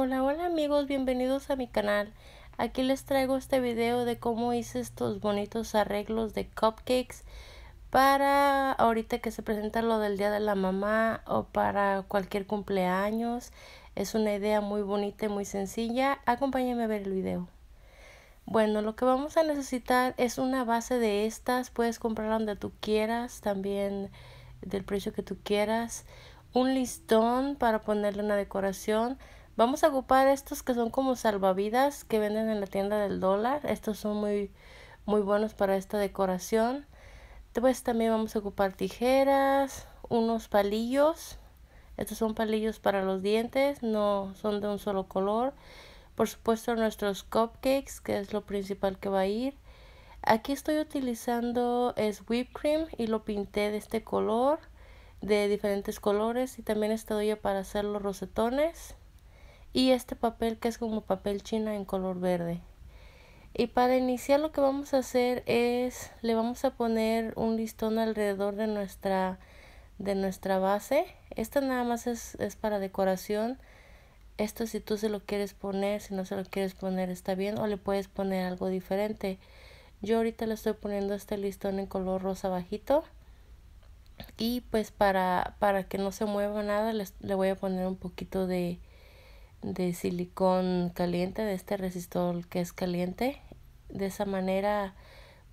Hola, hola amigos, bienvenidos a mi canal. Aquí les traigo este video de cómo hice estos bonitos arreglos de cupcakes para ahorita que se presenta lo del Día de la Mamá o para cualquier cumpleaños. Es una idea muy bonita y muy sencilla. Acompáñenme a ver el video. Bueno, lo que vamos a necesitar es una base de estas. Puedes comprar donde tú quieras, también del precio que tú quieras. Un listón para ponerle una decoración Vamos a ocupar estos que son como salvavidas que venden en la tienda del dólar. Estos son muy, muy buenos para esta decoración. Después también vamos a ocupar tijeras, unos palillos. Estos son palillos para los dientes, no son de un solo color. Por supuesto nuestros cupcakes, que es lo principal que va a ir. Aquí estoy utilizando es whipped cream y lo pinté de este color, de diferentes colores. Y también estoy yo para hacer los rosetones y este papel que es como papel china en color verde. Y para iniciar lo que vamos a hacer es le vamos a poner un listón alrededor de nuestra de nuestra base. Esta nada más es, es para decoración. Esto si tú se lo quieres poner, si no se lo quieres poner está bien o le puedes poner algo diferente. Yo ahorita le estoy poniendo este listón en color rosa bajito. Y pues para, para que no se mueva nada le voy a poner un poquito de, de silicón caliente, de este resistor que es caliente. De esa manera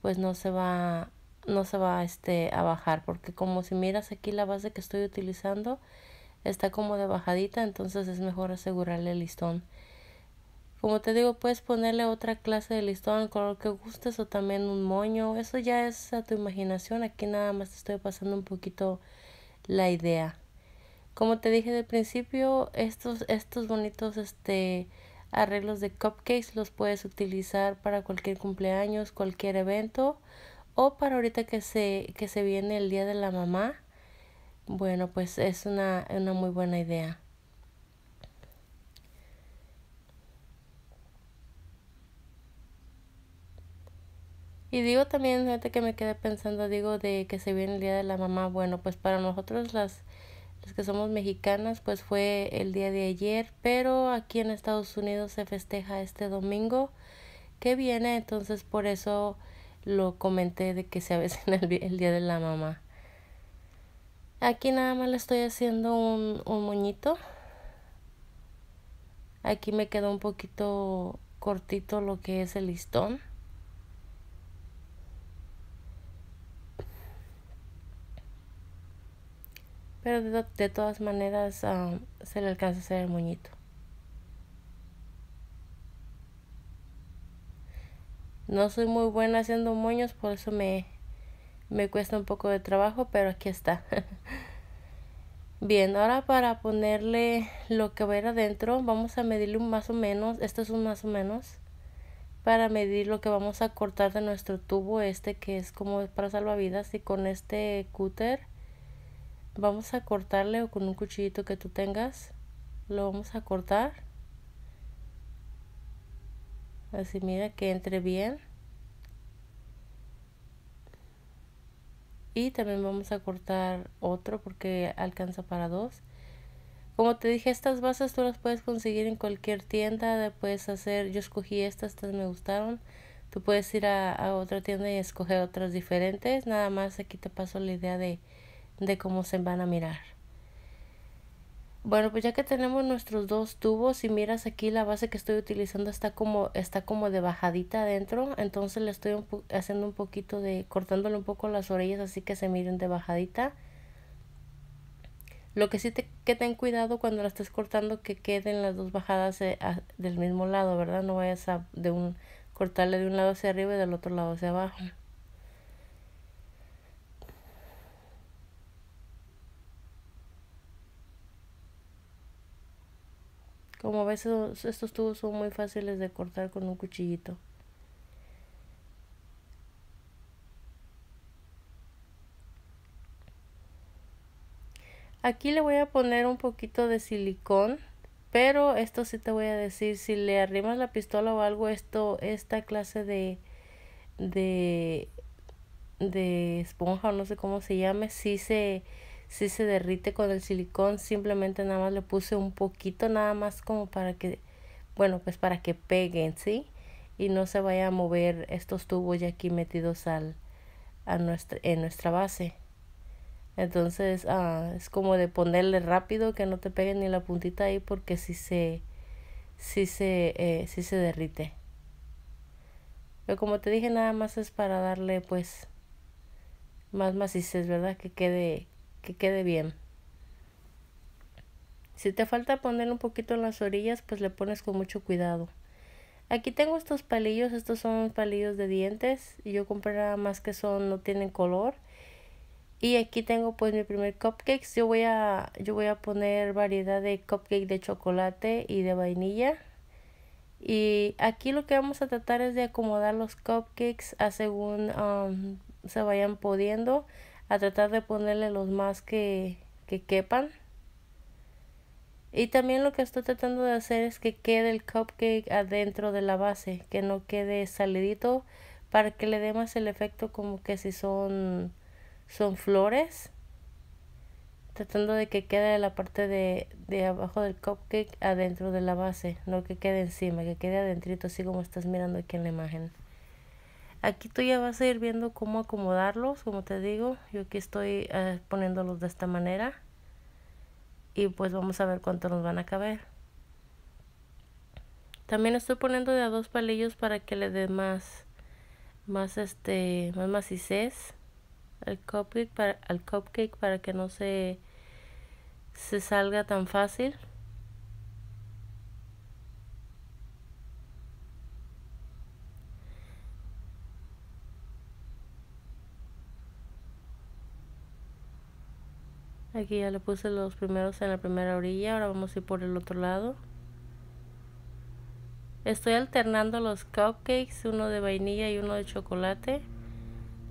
pues no se va no se va este a bajar porque como si miras aquí la base que estoy utilizando está como de bajadita entonces es mejor asegurarle el listón como te digo puedes ponerle otra clase de listón el color que gustes o también un moño eso ya es a tu imaginación aquí nada más estoy pasando un poquito la idea como te dije de principio, estos, estos bonitos este, arreglos de cupcakes los puedes utilizar para cualquier cumpleaños, cualquier evento o para ahorita que se, que se viene el Día de la Mamá. Bueno, pues es una, una muy buena idea. Y digo también, fíjate que me quedé pensando, digo de que se viene el Día de la Mamá. Bueno, pues para nosotros las que somos mexicanas, pues fue el día de ayer, pero aquí en Estados Unidos se festeja este domingo que viene, entonces por eso lo comenté de que se avecina el, el día de la mamá. Aquí nada más le estoy haciendo un, un moñito. Aquí me quedó un poquito cortito lo que es el listón. Pero de, todas maneras ah, se le alcanza a hacer el moñito. No soy muy buena haciendo moños, por eso me, me cuesta un poco de trabajo, pero aquí está. Bien, ahora para ponerle lo que va a ir adentro, vamos a medirle un más o menos, esto es un más o menos, para medir lo que vamos a cortar de nuestro tubo este que es como para salvavidas y con este cúter vamos a cortarle o con un cuchillito que tú tengas lo vamos a cortar así mira que entre bien y también vamos a cortar otro porque alcanza para dos como te dije estas bases tú las puedes conseguir en cualquier tienda puedes hacer yo escogí estas estas me gustaron tú puedes ir a, a otra tienda y escoger otras diferentes nada más aquí te paso la idea de de cómo se van a mirar. Bueno, pues ya que tenemos nuestros dos tubos, y miras aquí la base que estoy utilizando está como, está como de bajadita adentro, entonces le estoy haciendo un poquito de, cortándole un poco las orillas así que se miren de bajadita. Lo que sí te, que ten cuidado cuando la estés cortando que queden las dos bajadas eh, del mismo lado, ¿verdad? No vayas a de un, cortarle de un lado hacia arriba y del otro lado hacia abajo. Como ves, estos tubos son muy fáciles de cortar con un cuchillito. Aquí le voy a poner un poquito de silicón, pero esto sí te voy a decir, si le arrimas la pistola o algo, esto, esta clase de, de, de esponja o no sé cómo se llame, sí se si se derrite con el silicón, simplemente nada más le puse un poquito nada más como para que, bueno, pues para que peguen, ¿sí? Y no se vaya a mover estos tubos ya aquí metidos al, a nuestra, en nuestra base. Entonces ah, es como de ponerle rápido que no te peguen ni la puntita ahí porque si se, se, eh, se derrite. Pero como te dije nada más es para darle pues más macices, ¿verdad? Que quede, que quede bien. Si te falta poner un poquito en las orillas, pues le pones con mucho cuidado. Aquí tengo estos palillos, estos son palillos de dientes y yo compré nada más que son, no tienen color. Y aquí tengo pues mi primer cupcake Yo voy a yo voy a poner variedad de cupcake de chocolate y de vainilla. Y aquí lo que vamos a tratar es de acomodar los cupcakes a según se vayan pudiendo a tratar de ponerle los más que, que quepan. Y también lo que estoy tratando de hacer es que quede el cupcake adentro de la base, que no quede salidito para que le dé más el efecto como que si son, son flores. Tratando de que quede la parte de, de abajo del cupcake adentro de la base, no que quede encima, que quede adentrito así como estás mirando aquí en la imagen. Aquí tú ya vas a ir viendo cómo acomodarlos, como te digo. Yo aquí estoy eh, poniéndolos de esta manera. Y pues vamos a ver cuánto nos van a caber. También estoy poniendo de a dos palillos para que le dé más, más este, más al cupcake para, al cupcake para que no se, se salga tan fácil. Aquí ya le puse los primeros en la primera orilla, ahora vamos a ir por el otro lado. Estoy alternando los cupcakes, uno de vainilla y uno de chocolate.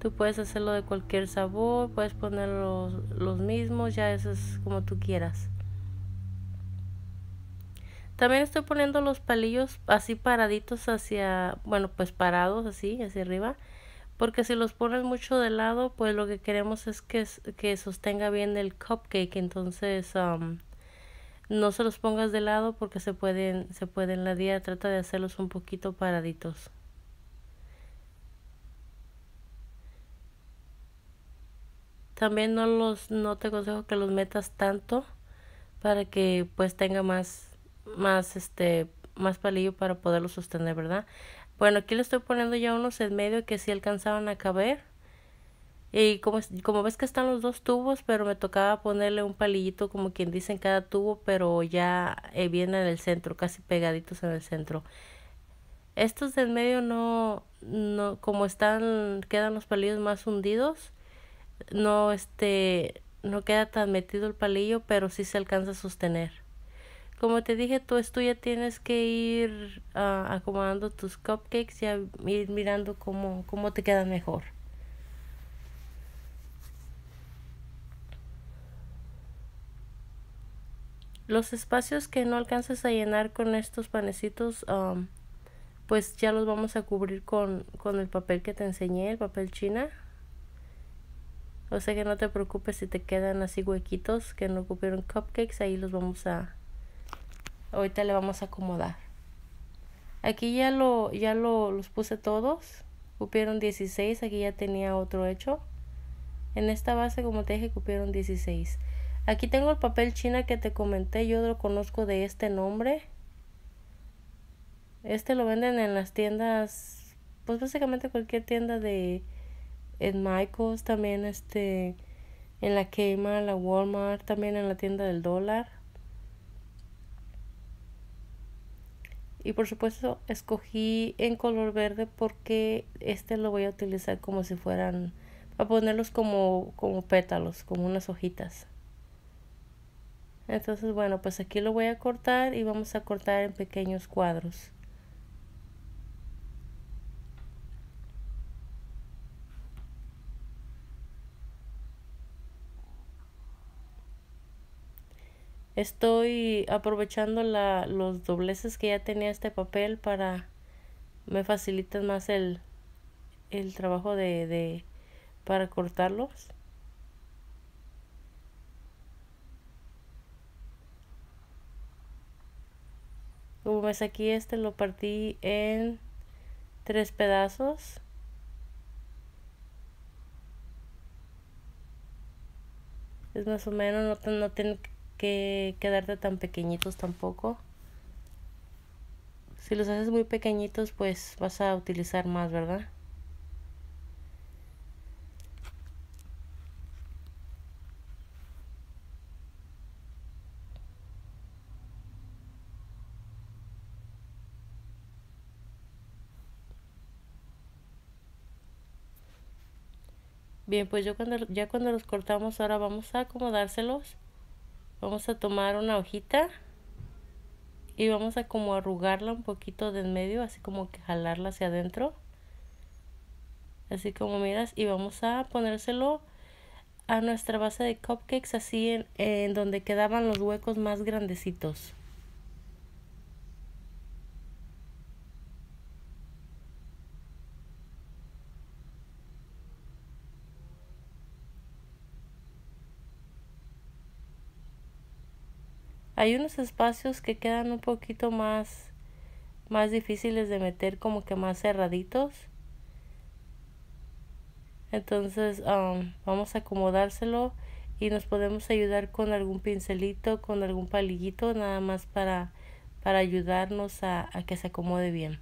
Tú puedes hacerlo de cualquier sabor, puedes poner los, los mismos, ya eso es como tú quieras. También estoy poniendo los palillos así paraditos hacia, bueno, pues parados así, hacia arriba porque si los pones mucho de lado, pues lo que queremos es que, que sostenga bien el cupcake, entonces um, no se los pongas de lado porque se pueden, se pueden la día, trata de hacerlos un poquito paraditos. También no los, no te aconsejo que los metas tanto para que pues tenga más, más este, más palillo para poderlos sostener, ¿verdad? Bueno, aquí le estoy poniendo ya unos en medio que sí alcanzaban a caber. Y como, como ves que están los dos tubos, pero me tocaba ponerle un palillito como quien dice en cada tubo, pero ya eh, viene en el centro, casi pegaditos en el centro. Estos del medio no, no, como están, quedan los palillos más hundidos, no este, no queda tan metido el palillo, pero sí se alcanza a sostener. Como te dije, tú, tú ya tienes que ir ah, acomodando tus cupcakes y a, ir mirando cómo, cómo te quedan mejor. Los espacios que no alcanzas a llenar con estos panecitos, um, pues ya los vamos a cubrir con, con el papel que te enseñé, el papel china. O sea que no te preocupes si te quedan así huequitos que no ocupieron cupcakes, ahí los vamos a, ahorita le vamos a acomodar aquí ya lo ya lo, los puse todos cupieron 16 aquí ya tenía otro hecho en esta base como te dije cupieron 16 aquí tengo el papel china que te comenté yo lo conozco de este nombre este lo venden en las tiendas pues básicamente cualquier tienda de en Michaels también este en la Kmart la Walmart también en la tienda del dólar y por supuesto escogí en color verde porque este lo voy a utilizar como si fueran para ponerlos como, como pétalos como unas hojitas entonces bueno pues aquí lo voy a cortar y vamos a cortar en pequeños cuadros Estoy aprovechando la, los dobleces que ya tenía este papel para me facilita más el, el trabajo de, para cortarlos. Como ves aquí este lo partí en tres pedazos. Es más o menos, no, no tiene que que quedarte tan pequeñitos tampoco. Si los haces muy pequeñitos, pues vas a utilizar más, ¿verdad? Bien, pues yo cuando, ya cuando los cortamos ahora vamos a acomodárselos Vamos a tomar una hojita y vamos a como arrugarla un poquito de en medio, así como que jalarla hacia adentro. Así como miras y vamos a ponérselo a nuestra base de cupcakes así en, en donde quedaban los huecos más grandecitos. Hay unos espacios que quedan un poquito más, más difíciles de meter, como que más cerraditos. Entonces um, vamos a acomodárselo y nos podemos ayudar con algún pincelito, con algún palillito, nada más para, para ayudarnos a, que se acomode bien.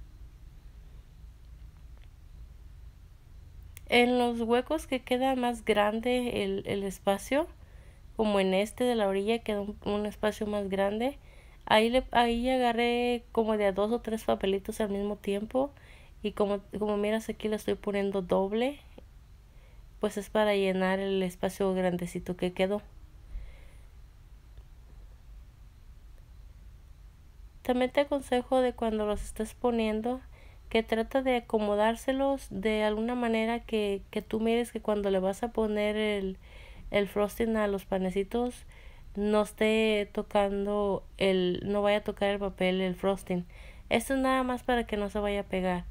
En los huecos que queda más grande el, el espacio, como en este de la orilla quedó un, espacio más grande. Ahí, le, ahí agarré como de dos o tres papelitos al mismo tiempo y como, como miras aquí le estoy poniendo doble, pues es para llenar el espacio grandecito que quedó. También te aconsejo de cuando los estés poniendo que trata de acomodárselos de alguna manera que tú mires que cuando le vas a poner el, el frosting a los panecitos no esté tocando el no vaya a tocar el papel el frosting esto es nada más para que no se vaya a pegar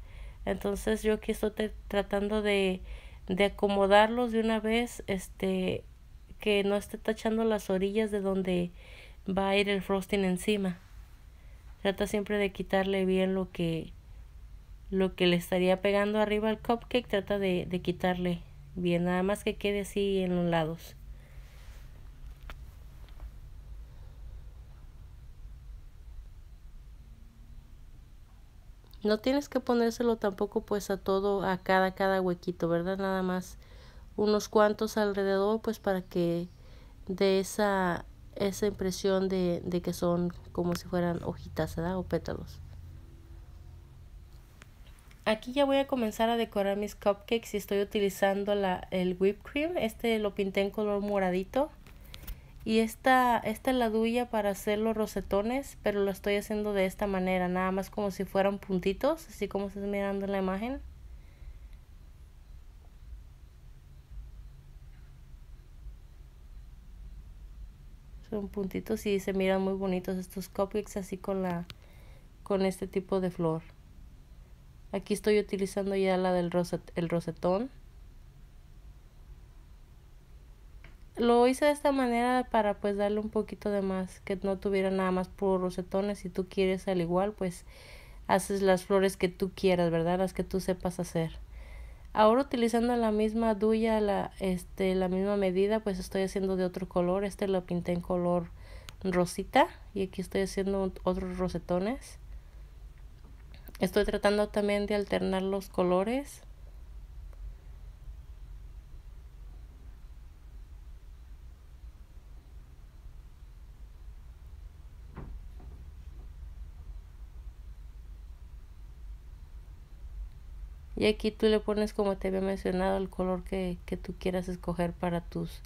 entonces yo aquí estoy tratando de, de acomodarlos de una vez este que no esté tachando las orillas de donde va a ir el frosting encima trata siempre de quitarle bien lo que lo que le estaría pegando arriba al cupcake trata de, de quitarle bien, nada más que quede así en los lados. No tienes que ponérselo tampoco pues a todo, a cada, cada huequito, ¿verdad? Nada más unos cuantos alrededor pues para que de esa, esa impresión de, de que son como si fueran hojitas, ¿verdad? O pétalos. Aquí ya voy a comenzar a decorar mis cupcakes y estoy utilizando el whipped cream. Este lo pinté en color moradito. Y esta, esta es la duya para hacer los rosetones, pero lo estoy haciendo de esta manera, nada más como si fueran puntitos, así como estás mirando en la imagen. Son puntitos y se miran muy bonitos estos cupcakes así con, la, con este tipo de flor. Aquí estoy utilizando ya la del el rosetón. Lo hice de esta manera para pues darle un poquito de más, que no tuviera nada más puro rosetones. Si tú quieres al igual, pues haces las flores que tú quieras, ¿verdad? Las que tú sepas hacer. Ahora utilizando la misma duya, la, este, la misma medida, pues estoy haciendo de otro color. Este lo pinté en color rosita y aquí estoy haciendo otros rosetones. Estoy tratando también de alternar los colores. Y aquí tú le pones, como te había mencionado, el color que, tú quieras escoger para tus,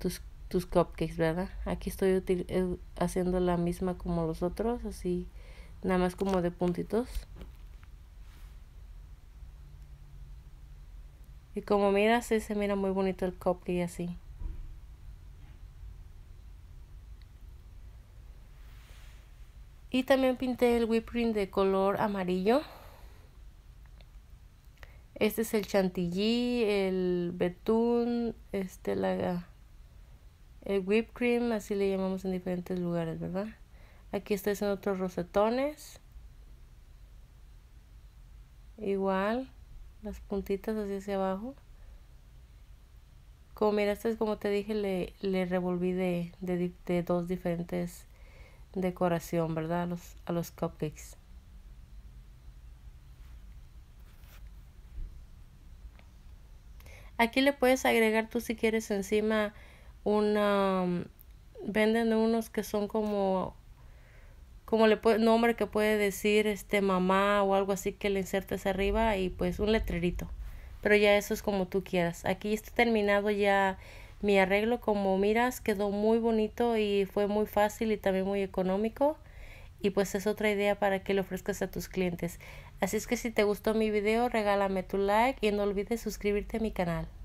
tus, tus cupcakes, ¿verdad? Aquí estoy eh, haciendo la misma como los otros, así nada más como de puntitos. Y como miras, ese se mira muy bonito el copy así. Y también pinté el whipped cream de color amarillo. Este es el chantilly, el betún, este la el whipped cream, así le llamamos en diferentes lugares, ¿verdad? Aquí estoy haciendo otros rosetones. Igual, las puntitas así hacia abajo. Como miraste, como te dije, le, le revolví de, de, dos diferentes decoración, ¿verdad? A los, a los cupcakes. Aquí le puedes agregar tú si quieres encima una... Mm, venden unos que son como como le nombre que puede decir este mamá o algo así que le insertes arriba y pues un letrerito. Pero ya eso es como tú quieras. Aquí está terminado ya mi arreglo. Como miras, quedó muy bonito y fue muy fácil y también muy económico. Y pues es otra idea para que le ofrezcas a tus clientes. Así es que si te gustó mi video, regálame tu like y no olvides suscribirte a mi canal.